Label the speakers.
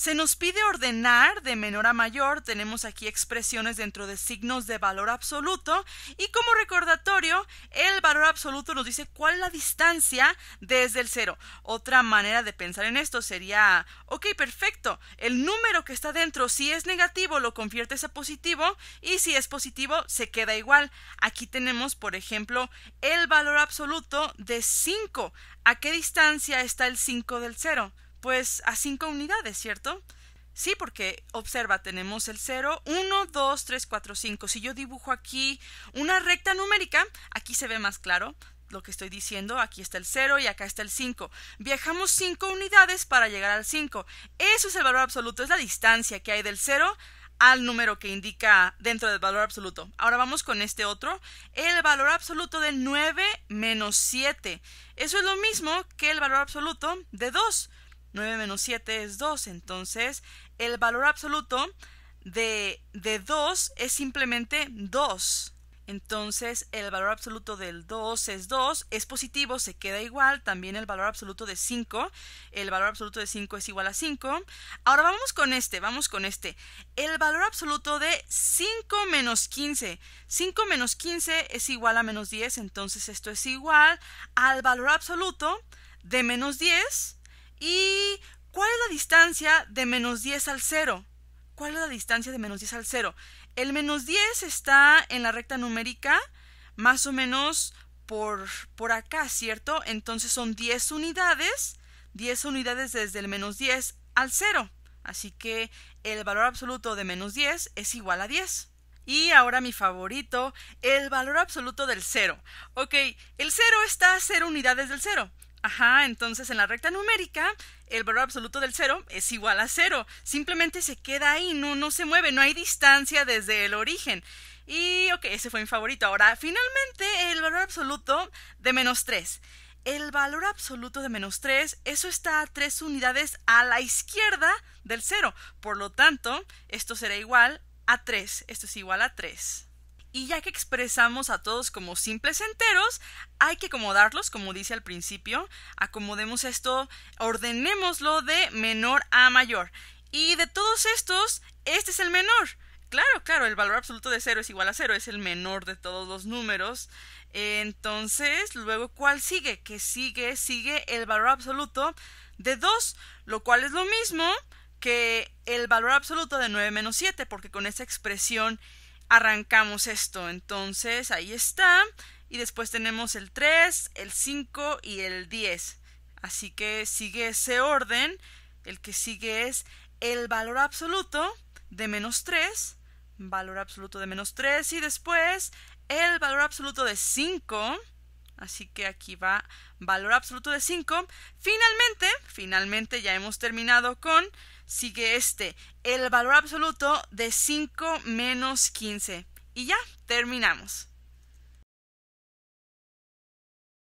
Speaker 1: Se nos pide ordenar de menor a mayor, tenemos aquí expresiones dentro de signos de valor absoluto y como recordatorio, el valor absoluto nos dice cuál es la distancia desde el cero. Otra manera de pensar en esto sería, ok, perfecto, el número que está dentro, si es negativo, lo conviertes a positivo y si es positivo, se queda igual. Aquí tenemos, por ejemplo, el valor absoluto de 5. ¿A qué distancia está el 5 del cero? pues a 5 unidades, ¿cierto? Sí, porque observa, tenemos el 0, 1, 2, 3, 4, 5. Si yo dibujo aquí una recta numérica, aquí se ve más claro lo que estoy diciendo. Aquí está el 0 y acá está el 5. Viajamos 5 unidades para llegar al 5. Eso es el valor absoluto, es la distancia que hay del 0 al número que indica dentro del valor absoluto. Ahora vamos con este otro, el valor absoluto de 9 menos 7. Eso es lo mismo que el valor absoluto de 2. 9 menos 7 es 2. Entonces, el valor absoluto de, de 2 es simplemente 2. Entonces el valor absoluto del 2 es 2, es positivo, se queda igual, también el valor absoluto de 5, el valor absoluto de 5 es igual a 5. Ahora vamos con este, vamos con este. El valor absoluto de 5 menos 15, 5 menos 15 es igual a menos 10, entonces esto es igual al valor absoluto de menos 10 ¿Y cuál es la distancia de menos 10 al 0? ¿Cuál es la distancia de menos 10 al 0? El menos 10 está en la recta numérica más o menos por, por acá, ¿cierto? Entonces son 10 unidades, 10 unidades desde el menos 10 al 0. Así que el valor absoluto de menos 10 es igual a 10. Y ahora mi favorito, el valor absoluto del 0. Ok, el 0 está a 0 unidades del 0. Ajá, entonces en la recta numérica el valor absoluto del cero es igual a cero. Simplemente se queda ahí, no, no se mueve, no hay distancia desde el origen. Y ok, ese fue mi favorito. Ahora, finalmente el valor absoluto de menos 3. El valor absoluto de menos 3, eso está a 3 unidades a la izquierda del cero. Por lo tanto, esto será igual a 3. Esto es igual a 3. Y ya que expresamos a todos como simples enteros, hay que acomodarlos, como dice al principio, acomodemos esto, ordenémoslo de menor a mayor. Y de todos estos, este es el menor. Claro, claro, el valor absoluto de 0 es igual a 0, es el menor de todos los números. Entonces, luego, ¿cuál sigue? Que sigue, sigue el valor absoluto de 2, lo cual es lo mismo que el valor absoluto de 9 menos 7, porque con esa expresión arrancamos esto. Entonces, ahí está. Y después tenemos el 3, el 5 y el 10. Así que sigue ese orden. El que sigue es el valor absoluto de menos 3, valor absoluto de menos 3 y después el valor absoluto de 5 Así que aquí va valor absoluto de 5. Finalmente, finalmente ya hemos terminado con, sigue este, el valor absoluto de 5 menos 15. Y ya, terminamos.